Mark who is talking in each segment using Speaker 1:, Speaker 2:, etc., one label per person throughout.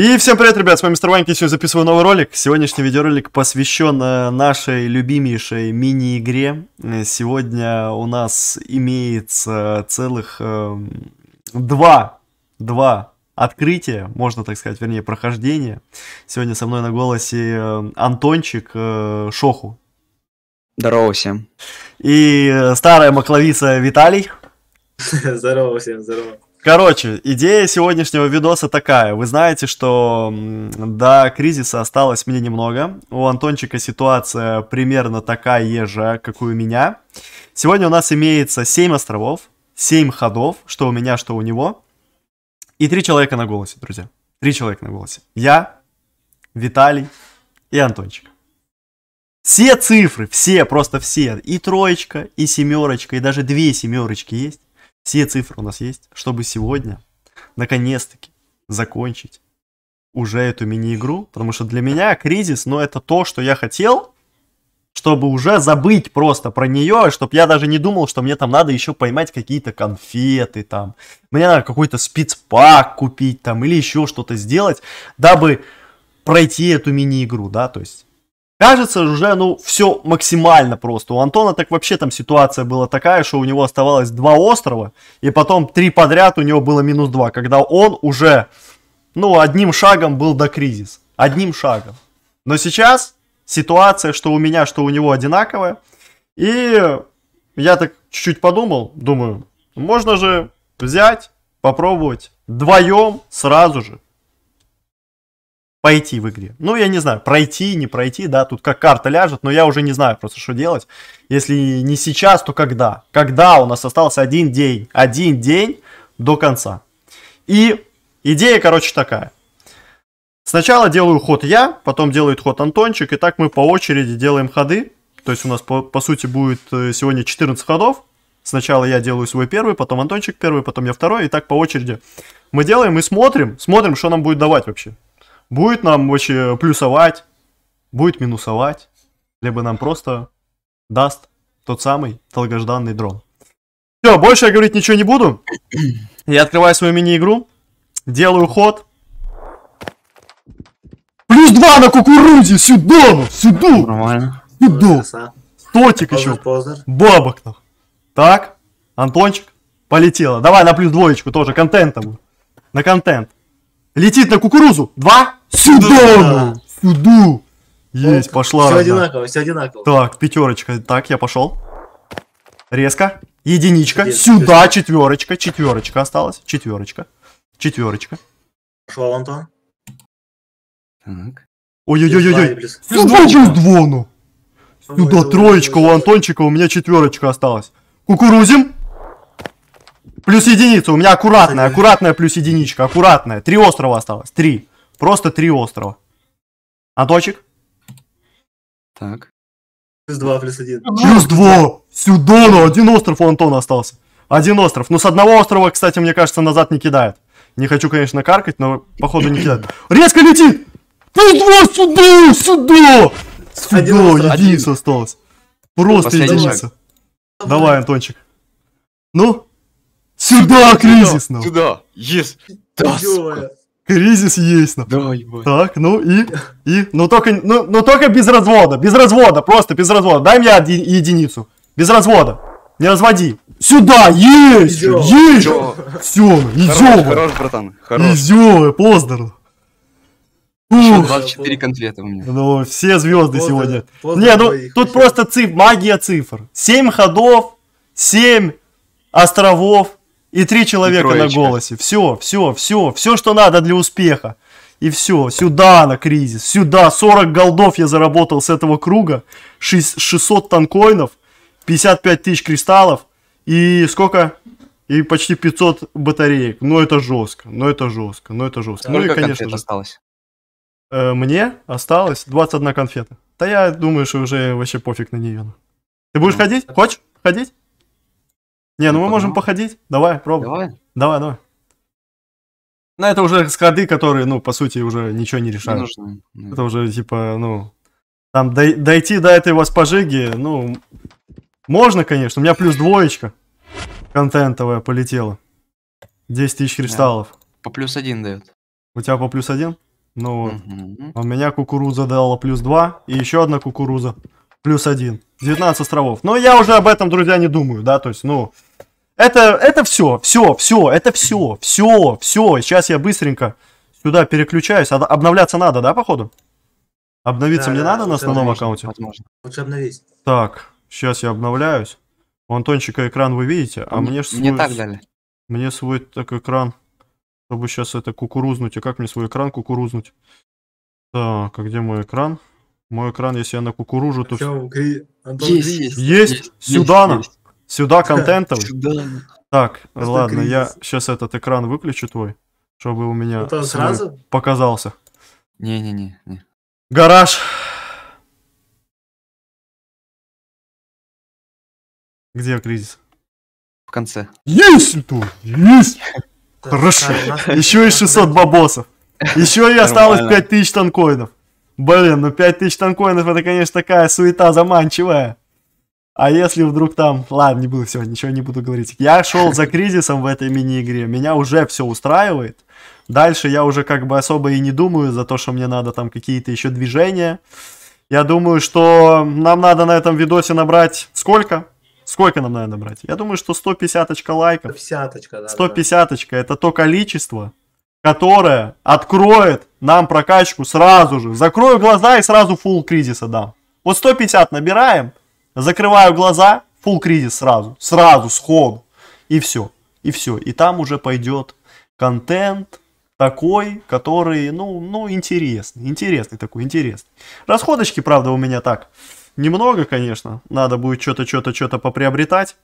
Speaker 1: И всем привет, ребят, с вами Мистер Ваньки, сегодня записываю новый ролик. Сегодняшний видеоролик посвящен э, нашей любимейшей мини-игре. Э, сегодня у нас имеется целых э, два, два открытия, можно так сказать, вернее, прохождения. Сегодня со мной на голосе э, Антончик э, Шоху. Здорово всем. И старая макловица Виталий. Здорово всем, здорово. Короче, идея сегодняшнего видоса такая. Вы знаете, что до кризиса осталось мне немного. У Антончика ситуация примерно такая же, как у меня. Сегодня у нас имеется 7 островов, 7 ходов, что у меня, что у него. И 3 человека на голосе, друзья. 3 человека на голосе. Я, Виталий и Антончик. Все цифры, все, просто все. И троечка, и семерочка, и даже две семерочки есть все цифры у нас есть, чтобы сегодня, наконец-таки, закончить уже эту мини-игру, потому что для меня кризис, ну, это то, что я хотел, чтобы уже забыть просто про нее, чтобы я даже не думал, что мне там надо еще поймать какие-то конфеты там, мне надо какой-то спецпак купить там или еще что-то сделать, дабы пройти эту мини-игру, да, то есть Кажется уже, ну, все максимально просто. У Антона так вообще там ситуация была такая, что у него оставалось два острова, и потом три подряд у него было минус два, когда он уже, ну, одним шагом был до кризис. Одним шагом. Но сейчас ситуация, что у меня, что у него одинаковая. И я так чуть-чуть подумал, думаю, можно же взять, попробовать вдвоем сразу же пойти в игре. Ну, я не знаю, пройти, не пройти, да, тут как карта ляжет, но я уже не знаю просто, что делать. Если не сейчас, то когда? Когда у нас остался один день, один день до конца. И идея, короче, такая. Сначала делаю ход я, потом делает ход Антончик, и так мы по очереди делаем ходы. То есть у нас, по, по сути, будет э, сегодня 14 ходов. Сначала я делаю свой первый, потом Антончик первый, потом я второй, и так по очереди мы делаем и смотрим, смотрим, что нам будет давать вообще будет нам вообще плюсовать, будет минусовать, либо нам просто даст тот самый долгожданный дрон. Все, больше я говорить ничего не буду. Я открываю свою мини-игру, делаю ход. Плюс два на кукурузе, сюда, сюда. Нормально. Сюда. Стотик а? еще. Бабок там. Так, Антончик, полетело. Давай на плюс двоечку тоже, контентом. На контент. Летит на кукурузу. Два. Сюда. Сюда. Есть, пошла. Все одна. одинаково, все одинаково. Так, пятерочка. Так, я пошел. Резко. Единичка. Есть, Сюда есть. четверочка. Четверочка осталась. Четверочка. Четверочка. Пошел, Антон. Так. Ой-ой-ой-ой. Сюда через двону. Сюда троечка. У Антончика у меня четверочка осталась. Кукурузим. Плюс единица, у меня аккуратная, аккуратная плюс единичка, аккуратная. Три острова осталось, три. Просто три острова. а точек Так. Плюс два, плюс один. Плюс два! Сюда, ну, один остров у Антона остался. Один остров. Ну, с одного острова, кстати, мне кажется, назад не кидает. Не хочу, конечно, каркать, но, походу, не кидает. Резко летит! Плюс два сюда, сюда! Сюда, один единица осталась. Просто единица. Шаг. Давай, Антончик. Ну? Сюда, кризис! Сюда, сюда, есть. Да, сука. Кризис есть. Ну. Да, ебать. Так, ну и, и, но ну только, ну но ну только без развода, без развода, просто без развода. Дай мне один, единицу. Без развода. Не разводи. Сюда, есть, идем. есть. Все, идем. Хорош, хорош, братан, хорош. Идем, поздно. 24 конфеты у меня. Ну, все звезды поздно, сегодня. Поздно Не, ну, тут вообще. просто циф, магия цифр. 7 ходов, 7 островов, и три человека и на голосе. Все, все, все, все, что надо для успеха. И все, сюда на кризис, сюда. 40 голдов я заработал с этого круга, 600 танкоинов, 55 тысяч кристаллов и сколько? И почти 500 батареек. Но ну, это жестко, Но ну, это жестко, Но ну, это жестко. Сколько ну и, конечно же... осталось? Э, мне осталось 21 конфета. Да я думаю, что уже вообще пофиг на нее. Ты будешь ну, ходить? Хочешь ходить? Не, ну мы можем походить. Давай, пробуем. Давай. Давай, давай. Ну, это уже склады, которые, ну, по сути, уже ничего не решают. Не нужно, Это уже, типа, ну... Там дой- дойти до этой воспожиги, ну... Можно, конечно. У меня плюс двоечка контентовая полетела. 10 тысяч кристаллов. Да. По плюс один дает. У тебя по плюс один? Ну вот. Угу. А у меня кукуруза дала плюс два И еще одна кукуруза. Плюс один. 19 островов. Но я уже об этом, друзья, не думаю, да, то есть, ну... Это, это все, все, все, это все, все, все. Сейчас я быстренько сюда переключаюсь. Обновляться надо, да, походу? Обновиться да, мне да, надо на основном аккаунте? Возможно. Лучше обновить. Так, сейчас я обновляюсь. У Антончика экран вы видите, а мне, мне свой... Мне так дали. Мне свой так экран, чтобы сейчас это кукурузнуть. А как мне свой экран кукурузнуть? Так, а где мой экран? Мой экран, если я на кукуружу, то... Все, Антон, есть, есть, есть, есть, Сюдана. Есть. Сюда контентовый? Так, ладно, я сейчас этот экран выключу твой, чтобы у меня сразу? показался. Не-не-не. Гараж! Где кризис? В конце. Есть! Тут, есть! Хорошо. Еще и 600 бабосов. Еще и осталось 5000 танкоинов. Блин, ну 5000 танкоинов это, конечно, такая суета заманчивая. А если вдруг там... Ладно, не буду все, ничего не буду говорить. Я шел за кризисом в этой мини-игре, меня уже все устраивает. Дальше я уже как бы особо и не думаю за то, что мне надо там какие-то еще движения. Я думаю, что нам надо на этом видосе набрать сколько? Сколько нам надо набрать? Я думаю, что 150 лайков. 150 да. 150 да. это то количество, которое откроет нам прокачку сразу же. Закрою глаза и сразу full кризиса дам. Вот 150 набираем, Закрываю глаза, full кризис сразу, сразу, сход И все, и все. И там уже пойдет контент такой, который, ну, ну, интересный, интересный такой, интересный. Расходочки, правда, у меня так, Немного, конечно, надо будет что-то, что-то, что-то поприобретать.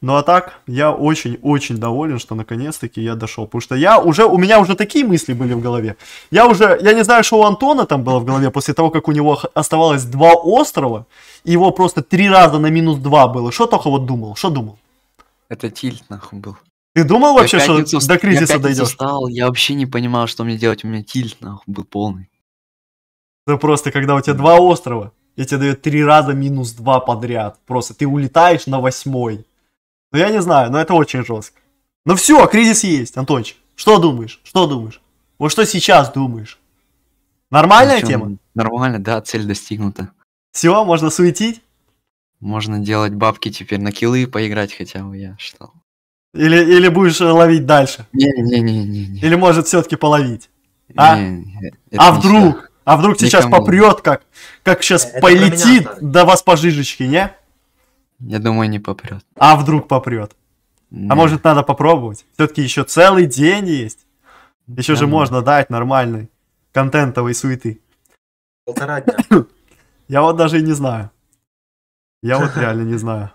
Speaker 1: Ну а так, я очень-очень доволен, что наконец-таки я дошел. Потому что я уже, у меня уже такие мысли были в голове. Я уже, я не знаю, что у Антона там было в голове после того, как у него оставалось два острова, и его просто три раза на минус два было. Что только вот думал? Что думал? Это тильт нахуй был. Ты думал вообще, я что пятницу, до кризиса я дойдешь? Стал, я вообще не понимал, что мне делать. У меня тильт нахуй был полный. Да просто, когда у тебя два острова, я тебе даю три раза минус два подряд. Просто ты улетаешь на восьмой. Ну я не знаю, но это очень жестко. Ну все, кризис есть, Антонович. Что думаешь? Что думаешь? Вот что сейчас думаешь? Нормальная ну, тема? Нормально, да, цель достигнута. Все, можно суетить? Можно делать бабки теперь на килы поиграть хотя бы, я что. Или, или будешь э, ловить дальше? Не-не-не. не. Или может все-таки половить? А, не, не, а вдруг? А вдруг сейчас Никому. попрет, как, как сейчас это полетит меня, до вас по жижечке, не? Я думаю, не попрет. А вдруг попрет? Нет. А может, надо попробовать? Все-таки еще целый день есть. Еще да, же можно дать нормальный контентовой суеты. Полтора дня. Я вот даже и не знаю. Я вот реально не знаю.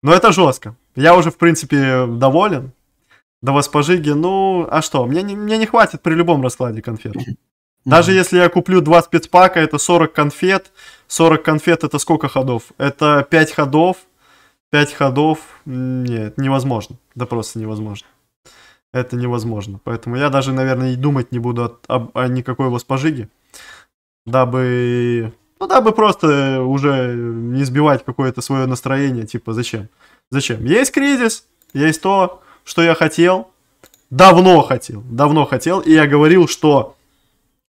Speaker 1: Но это жестко. Я уже, в принципе, доволен. До вас пожиги. Ну, а что? Мне не, мне не хватит при любом раскладе конфет. Даже если я куплю два спецпака, это 40 конфет. 40 конфет это сколько ходов? Это 5 ходов. 5 ходов. Нет, невозможно. Да просто невозможно. Это невозможно. Поэтому я даже, наверное, и думать не буду от, об, о никакой воспожиге. Дабы... Ну, дабы просто уже не сбивать какое-то свое настроение. Типа, зачем? Зачем? Есть кризис, есть то, что я хотел. Давно хотел. Давно хотел. И я говорил, что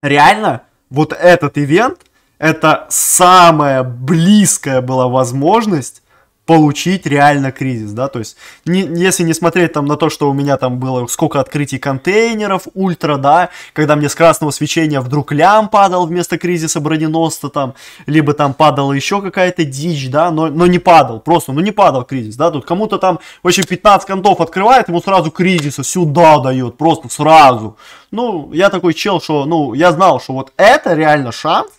Speaker 1: реально вот этот ивент это самая близкая была возможность получить реально кризис, да, то есть не, если не смотреть там на то, что у меня там было сколько открытий контейнеров, ультра, да, когда мне с красного свечения вдруг лям падал вместо кризиса броненосца там, либо там падала еще какая-то дичь, да, но, но не падал, просто, ну не падал кризис, да, тут кому-то там вообще 15 контов открывает, ему сразу кризиса сюда дает, просто сразу, ну, я такой чел, что, ну, я знал, что вот это реально шанс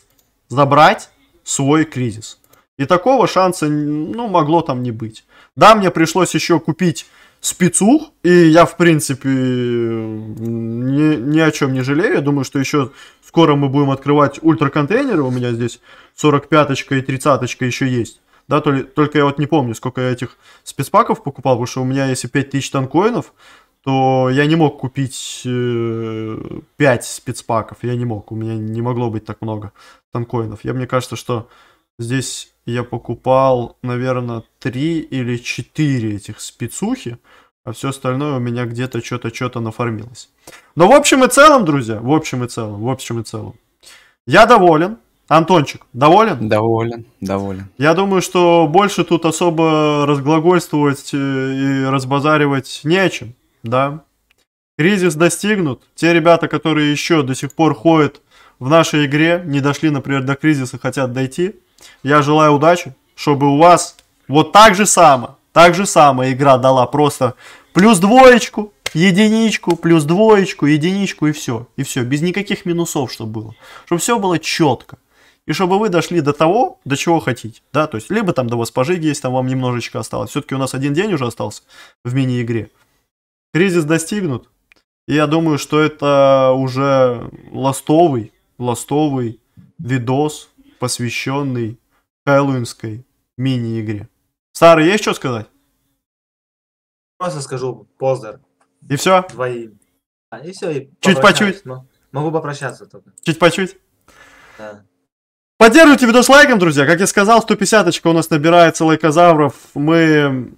Speaker 1: забрать свой кризис, и такого шанса, ну, могло там не быть. Да, мне пришлось еще купить спецух, и я, в принципе, ни, ни о чем не жалею. Я думаю, что еще скоро мы будем открывать ультраконтейнеры. У меня здесь 45-очка и 30 еще есть. Да, то ли, только я вот не помню, сколько я этих спецпаков покупал, потому что у меня, если 5000 танкоинов, то я не мог купить э, 5 спецпаков. Я не мог, у меня не могло быть так много танкоинов. Я, мне кажется, что здесь я покупал, наверное, три или четыре этих спецухи, а все остальное у меня где-то что-то что-то нафармилось. Но в общем и целом, друзья, в общем и целом, в общем и целом, я доволен. Антончик, доволен? Доволен, доволен. Я думаю, что больше тут особо разглагольствовать э, и разбазаривать нечем, да. Кризис достигнут. Те ребята, которые еще до сих пор ходят в нашей игре, не дошли, например, до кризиса, хотят дойти, я желаю удачи, чтобы у вас вот так же само, так же самая игра дала просто плюс двоечку, единичку, плюс двоечку, единичку и все. И все, без никаких минусов, чтобы было. Чтобы все было четко. И чтобы вы дошли до того, до чего хотите. Да, то есть, либо там до воспожиги, есть, там вам немножечко осталось. Все-таки у нас один день уже остался в мини-игре. Кризис достигнут. И я думаю, что это уже ластовый, ластовый видос посвященный хэллоуинской мини-игре. Старый, есть что сказать? Просто скажу поздор. И все? Твоим. А, и все. И Чуть по чуть. Могу попрощаться только. Чуть по чуть? Да. Поддерживайте видос лайком, друзья. Как я сказал, 150 у нас набирается лайкозавров. Мы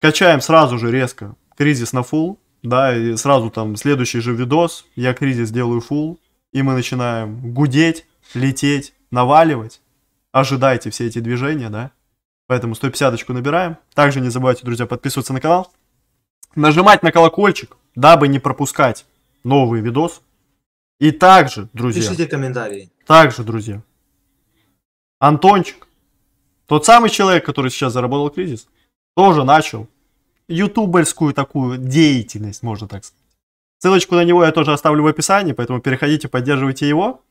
Speaker 1: качаем сразу же резко. Кризис на фул. Да, и сразу там следующий же видос. Я кризис делаю фул. И мы начинаем гудеть, лететь наваливать. Ожидайте все эти движения, да. Поэтому 150-очку набираем. Также не забывайте, друзья, подписываться на канал. Нажимать на колокольчик, дабы не пропускать новый видос. И также, друзья... Пишите комментарии. Также, друзья. Антончик, тот самый человек, который сейчас заработал кризис, тоже начал ютуберскую такую деятельность, можно так сказать. Ссылочку на него я тоже оставлю в описании, поэтому переходите, поддерживайте его.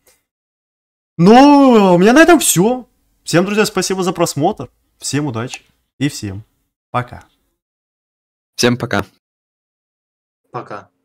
Speaker 1: Ну, у меня на этом все. Всем, друзья, спасибо за просмотр. Всем удачи и всем пока. Всем пока. Пока.